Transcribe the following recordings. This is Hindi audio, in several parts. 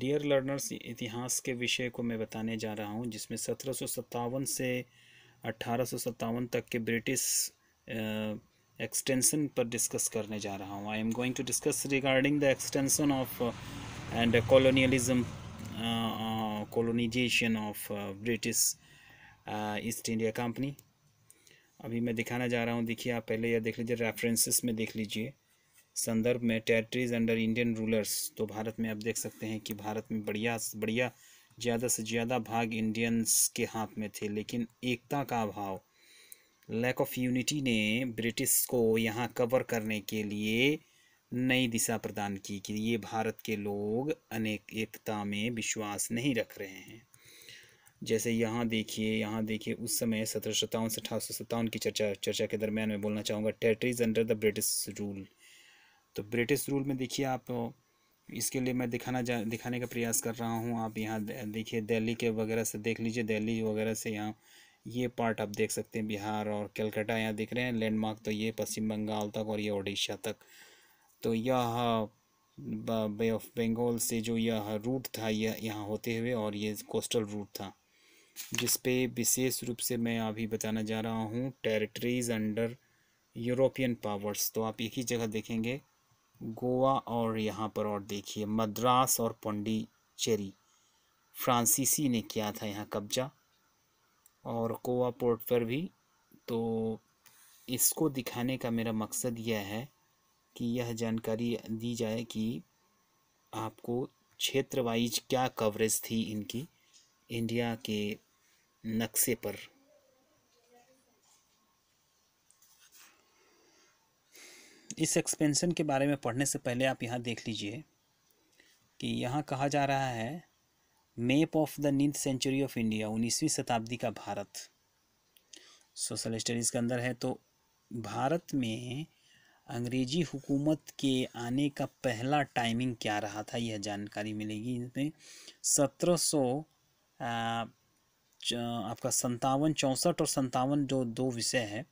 डियर लर्नर्स इतिहास के विषय को मैं बताने जा रहा हूँ जिसमें सत्रह से अठारह तक के ब्रिटिश एक्सटेंशन पर डिस्कस करने जा रहा हूँ I am going to discuss regarding the extension of and colonialism colonization of British East India company अभी मैं दिखाना जा रहा हूँ देखिए आप पहले यह देख लीजिए रेफरेंसेस में देख लीजिए संदर्भ में टेरिटरीज अंडर इंडियन रूलर्स तो भारत में आप देख सकते हैं कि भारत में बढ़िया बढ़िया ज़्यादा से ज़्यादा भाग इंडियंस के हाथ में थे लेकिन एकता का अभाव लैक ऑफ यूनिटी ने ब्रिटिश को यहाँ कवर करने के लिए नई दिशा प्रदान की कि ये भारत के लोग अनेक एकता में विश्वास नहीं रख रहे हैं जैसे यहाँ देखिए यहाँ देखिए उस समय सत्रह सत्तावन से अठारह सौ सत्तावन की चर्चा चर्चा के दरमियान मैं बोलना चाहूँगा territories under the British rule तो ब्रिटिश रूल में देखिए आप इसके लिए मैं दिखाना जा दिखाने का प्रयास कर रहा हूँ आप यहाँ देखिए दिल्ली के वगैरह से देख लीजिए दिल्ली वगैरह से यहाँ ये पार्ट आप देख सकते हैं बिहार और कलकत्ता यहाँ दिख रहे हैं लैंडमार्क तो ये पश्चिम बंगाल तक और ये उड़ीसा तक तो यह बे ऑफ बंगाल से जो यह रूट था यह यहाँ होते हुए और ये कोस्टल रूट था जिस पे विशेष रूप से मैं अभी बताना जा रहा हूँ टेरिटरीज अंडर यूरोपियन पावर्स तो आप एक ही जगह देखेंगे गोवा और यहाँ पर और देखिए मद्रास और पौंडीचेरी फ्रांसीसी ने किया था यहाँ कब्जा और कोवा पोर्ट पर भी तो इसको दिखाने का मेरा मकसद यह है कि यह जानकारी दी जाए कि आपको क्षेत्र वाइज क्या कवरेज थी इनकी इंडिया के नक्शे पर इस एक्सपेंशन के बारे में पढ़ने से पहले आप यहाँ देख लीजिए कि यहाँ कहा जा रहा है map of the ninth century of India उन्नीसवीं शताब्दी का भारत सोशल स्टडीज़ के अंदर है तो भारत में अंग्रेजी हुकूमत के आने का पहला टाइमिंग क्या रहा था यह जानकारी मिलेगी इसमें सत्रह सौ आपका संतावन चौंसठ और संतावन जो दो विषय है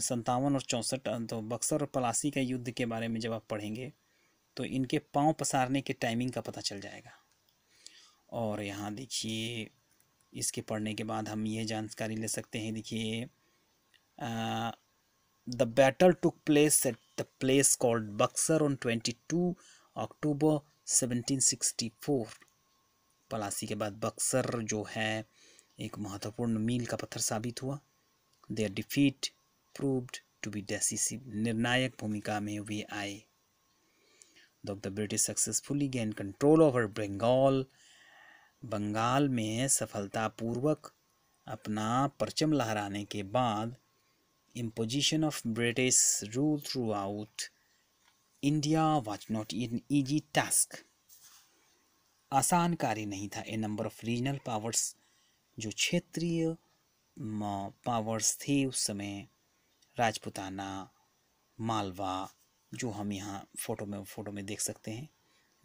संतावन और चौंसठ तो बक्सर और पलासी का युद्ध के बारे में जब आप पढ़ेंगे तो इनके पांव पसारने के टाइमिंग का पता चल जाएगा और यहाँ देखिए इसके पढ़ने के बाद हम ये जानकारी ले सकते हैं देखिए the battle took place at the place called Buxar on twenty two October seventeen sixty four Plassey के बाद बक्सर जो है एक महत्वपूर्ण मील का पत्थर साबित हुआ their defeat proved to be decisive nirnayak bhumika mein वे आए Though the British successfully gained control over Bengal, Bengal में सफलतापूर्वक apna parcham laharane ke baad imposition of British rule throughout India was not an easy task. आसान कार्य नहीं था a number of regional powers जो क्षेत्रीय पावर्स थे उस समय राजपुताना मालवा जो हम यहाँ फ़ोटो में फ़ोटो में देख सकते हैं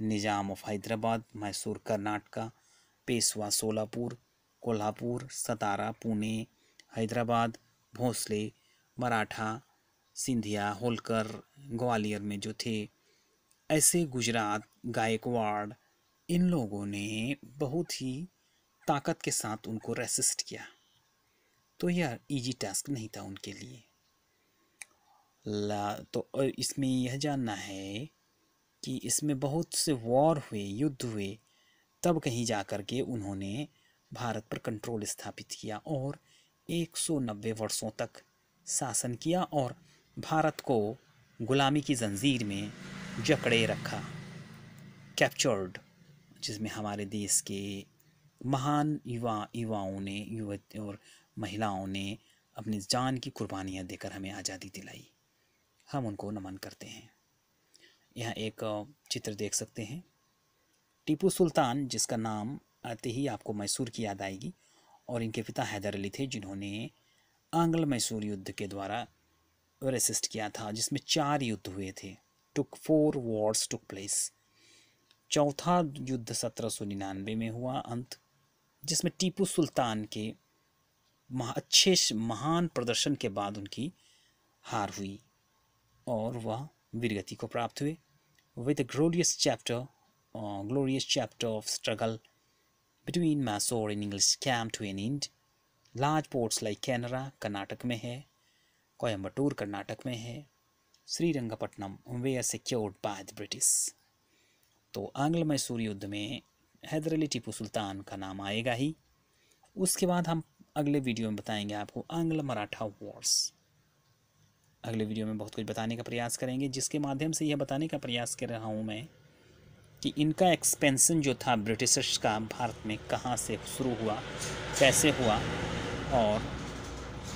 निज़ाम ऑफ हैदराबाद मैसूर कर्नाटका पेशवा सोलापुर कोल्हापुर सतारा पुणे हैदराबाद भोसले मराठा सिंधिया होलकर ग्वालियर में जो थे ऐसे गुजरात गायकवाड़ इन लोगों ने बहुत ही ताकत के साथ उनको रेसिस्ट किया तो यह इजी टास्क नहीं था उनके लिए ला तो इसमें यह जानना है कि इसमें बहुत से वॉर हुए युद्ध हुए तब कहीं जा कर के उन्होंने भारत पर कंट्रोल स्थापित किया और 190 वर्षों तक शासन किया और भारत को गुलामी की जंजीर में जकड़े रखा कैप्चर्ड जिसमें हमारे देश के महान युवा युवाओं ने युवत और महिलाओं ने अपनी जान की कुर्बानियाँ देकर हमें आज़ादी दिलाई हम उनको नमन करते हैं यहाँ एक चित्र देख सकते हैं टीपू सुल्तान जिसका नाम आते ही आपको मैसूर की याद आएगी और इनके पिता हैदर अली थे जिन्होंने आंग्ल मैसूर युद्ध के द्वारा रेसिस्ट किया था जिसमें चार युद्ध हुए थे took four wars took place चौथा युद्ध सत्रह सौ निन्यानवे में हुआ अंत जिसमें टीपू सुल्तान के महा अच्छे महान प्रदर्शन के बाद उनकी हार हुई और वह वीरगति को प्राप्त हुए with glorious chapter glorious chapter of struggle between Mysore in English came to an end large ports like Canara Karnataka में है कोयम्बटूर कर्नाटक में है श्रीरंगपट्टनम वे are secured by the British तो आंग्ल मैसूर युद्ध में हैदर अली टीपू सुल्तान का नाम आएगा ही उसके बाद हम अगले वीडियो में बताएंगे आपको आंग्ल मराठा वॉर्स अगले वीडियो में बहुत कुछ बताने का प्रयास करेंगे जिसके माध्यम से यह बताने का प्रयास कर रहा हूँ मैं कि इनका एक्सपेंसन जो था ब्रिटिशर्स का भारत में कहाँ से शुरू हुआ कैसे हुआ और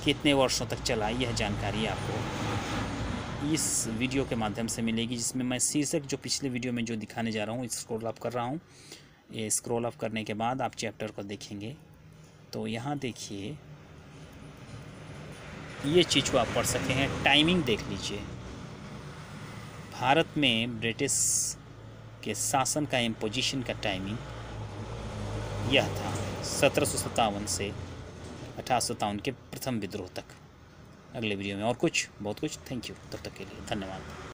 कितने वर्षों तक चला यह जानकारी आपको इस वीडियो के माध्यम से मिलेगी जिसमें मैं शीर्षक जो पिछले वीडियो में जो दिखाने जा रहा हूँ स्क्रोल अप कर रहा हूँ ये स्क्रोल अप करने के बाद आप चैप्टर को देखेंगे तो यहाँ देखिए ये चीज़ को आप पढ़ सकते हैं टाइमिंग देख लीजिए भारत में ब्रिटिश के शासन का इम्पोजिशन का टाइमिंग यह था सत्रह से अठारह के प्रथम विद्रोह तक अगले वीडियो में और कुछ बहुत कुछ थैंक यू तब तक के लिए धन्यवाद